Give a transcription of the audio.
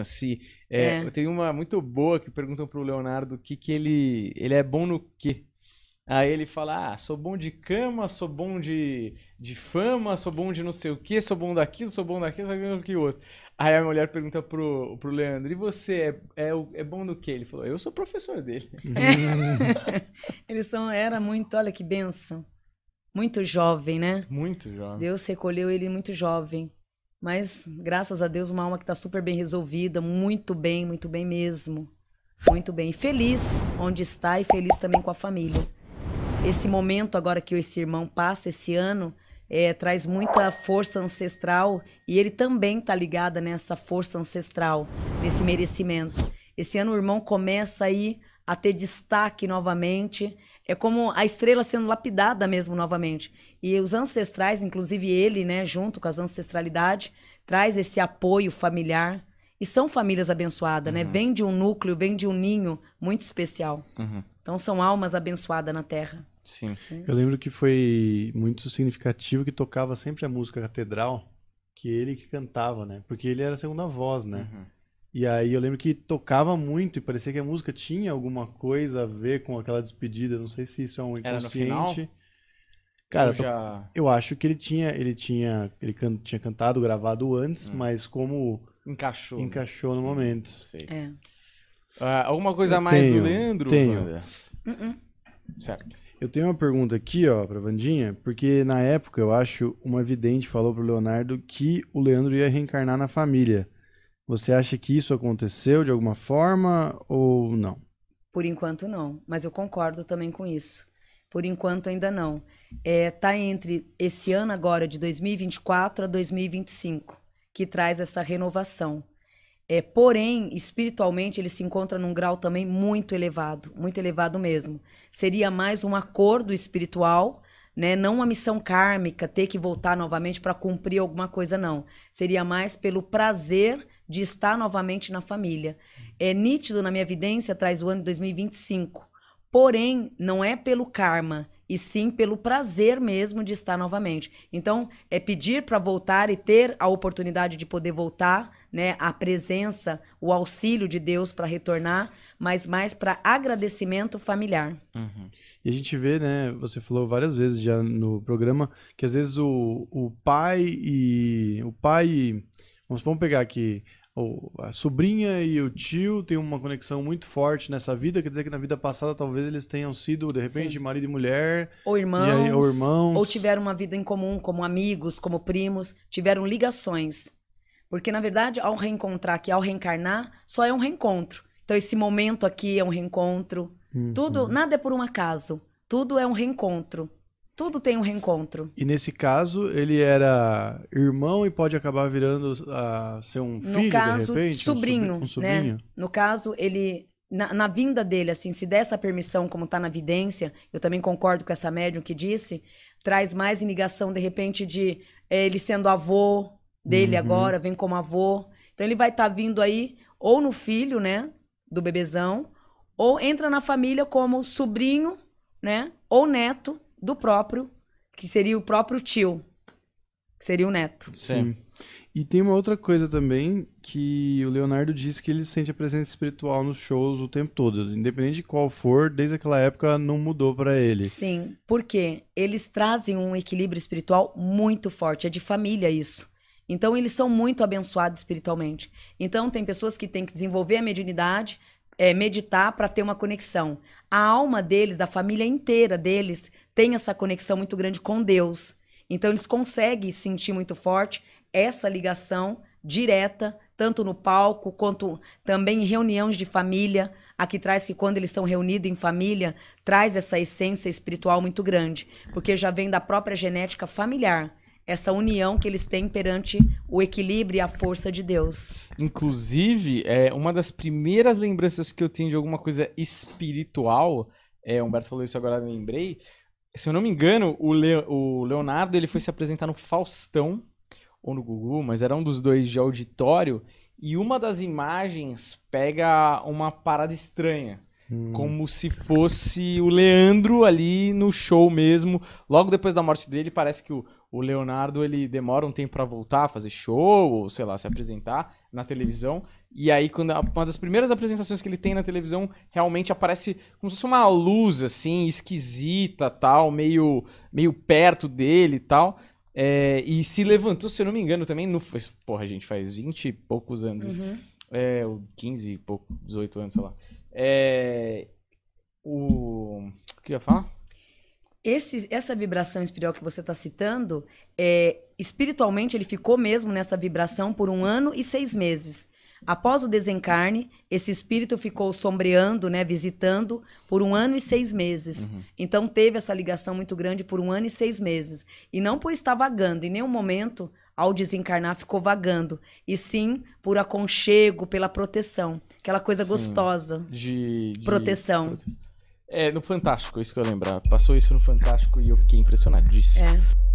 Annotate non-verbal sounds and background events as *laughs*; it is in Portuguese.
Assim, é, é. Tem uma muito boa que perguntam pro Leonardo o que, que ele. Ele é bom no quê? Aí ele fala: Ah, sou bom de cama, sou bom de, de fama, sou bom de não sei o que, sou bom daquilo, sou bom daquilo, sou bom que outro. Aí a mulher pergunta pro, pro Leandro: E você é, é, é bom no que? Ele falou: Eu sou professor dele. *laughs* Eles são, era muito, olha que benção. Muito jovem, né? Muito jovem. Deus recolheu ele muito jovem. Mas, graças a Deus, uma alma que está super bem resolvida, muito bem, muito bem mesmo. Muito bem. Feliz onde está e feliz também com a família. Esse momento agora que esse irmão passa, esse ano, é, traz muita força ancestral e ele também está ligado nessa força ancestral, nesse merecimento. Esse ano o irmão começa aí a ter destaque novamente, é como a estrela sendo lapidada mesmo novamente. E os ancestrais, inclusive ele, né, junto com as ancestralidade, traz esse apoio familiar. E são famílias abençoadas, né? uhum. né? Vem de um núcleo, vem de um ninho muito especial. Uhum. Então são almas abençoadas na Terra. Sim. É. Eu lembro que foi muito significativo que tocava sempre a música Catedral, que ele que cantava, né? Porque ele era a segunda voz, né? Uhum. E aí eu lembro que tocava muito e parecia que a música tinha alguma coisa a ver com aquela despedida. Não sei se isso é um inconsciente. Cara, eu, já... eu acho que ele tinha, ele tinha, ele can... tinha cantado, gravado antes, hum. mas como encaixou, né? encaixou no momento. Sei. É. Uh, alguma coisa eu a mais tenho, do Leandro? Tenho. Uh -uh. Certo. Eu tenho uma pergunta aqui, ó, pra Vandinha, porque na época eu acho uma vidente falou pro Leonardo que o Leandro ia reencarnar na família. Você acha que isso aconteceu de alguma forma ou não? Por enquanto não, mas eu concordo também com isso. Por enquanto ainda não. É, tá entre esse ano agora de 2024 a 2025 que traz essa renovação. É, porém, espiritualmente ele se encontra num grau também muito elevado, muito elevado mesmo. Seria mais um acordo espiritual, né? Não uma missão kármica, ter que voltar novamente para cumprir alguma coisa não. Seria mais pelo prazer de estar novamente na família. É nítido na minha evidência, traz o ano de 2025. Porém, não é pelo karma, e sim pelo prazer mesmo de estar novamente. Então, é pedir para voltar e ter a oportunidade de poder voltar, né, a presença, o auxílio de Deus para retornar, mas mais para agradecimento familiar. Uhum. E a gente vê, né, você falou várias vezes já no programa que às vezes o, o pai e o pai Vamos, vamos pegar aqui a sobrinha e o tio têm uma conexão muito forte nessa vida, quer dizer que na vida passada talvez eles tenham sido, de repente, Sim. marido e mulher. Ou irmãos, e aí, ou irmãos. Ou tiveram uma vida em comum, como amigos, como primos, tiveram ligações. Porque, na verdade, ao reencontrar aqui, ao reencarnar, só é um reencontro. Então, esse momento aqui é um reencontro. Uhum. Tudo, nada é por um acaso. Tudo é um reencontro tudo tem um reencontro. E nesse caso, ele era irmão e pode acabar virando a ah, ser um filho, no caso, de repente? Sobrinho, um sobrinho, né? sobrinho. No caso, ele. Na, na, vinda dele, assim, se dessa permissão, como está na vidência, eu também concordo com essa médium que disse, traz mais ligação, de repente, de é, ele sendo avô dele uhum. agora, vem como avô. Então ele vai estar tá vindo aí, ou no filho, né? Do bebezão, ou entra na família como sobrinho, né? Ou neto do próprio, que seria o próprio tio, que seria o neto. Sim. Sim. E tem uma outra coisa também que o Leonardo disse que ele sente a presença espiritual nos shows o tempo todo, independente de qual for, desde aquela época não mudou para ele. Sim, porque eles trazem um equilíbrio espiritual muito forte, é de família isso. Então eles são muito abençoados espiritualmente. Então tem pessoas que têm que desenvolver a mediunidade, é, meditar para ter uma conexão. A alma deles, da família inteira deles, tem essa conexão muito grande com Deus. Então eles conseguem sentir muito forte essa ligação direta, tanto no palco quanto também em reuniões de família. Aqui traz que quando eles estão reunidos em família, traz essa essência espiritual muito grande, porque já vem da própria genética familiar essa união que eles têm perante o equilíbrio e a força de Deus. Inclusive, é uma das primeiras lembranças que eu tenho de alguma coisa espiritual, é, Humberto falou isso agora, lembrei, se eu não me engano, o, Le o Leonardo ele foi se apresentar no Faustão ou no Gugu, mas era um dos dois de auditório. E uma das imagens pega uma parada estranha. Hum. Como se fosse o Leandro ali no show mesmo. Logo depois da morte dele, parece que o, o Leonardo ele demora um tempo para voltar fazer show ou sei lá se apresentar na televisão e aí quando uma das primeiras apresentações que ele tem na televisão realmente aparece como se fosse uma luz assim esquisita tal meio meio perto dele tal é, e se levantou se eu não me engano também no porra gente faz 20 e poucos anos uhum. é, 15 e pouco 18 anos sei lá é, o, o que eu ia falar esse, essa vibração espiritual que você está citando, é, espiritualmente ele ficou mesmo nessa vibração por um ano e seis meses. Após o desencarne, esse espírito ficou sombreando, né, visitando por um ano e seis meses. Uhum. Então teve essa ligação muito grande por um ano e seis meses. E não por estar vagando, em nenhum momento, ao desencarnar, ficou vagando. E sim por aconchego, pela proteção. Aquela coisa sim. gostosa. De, de, proteção. proteção. É, no Fantástico, é isso que eu lembrar. Passou isso no Fantástico e eu fiquei impressionadíssimo. É.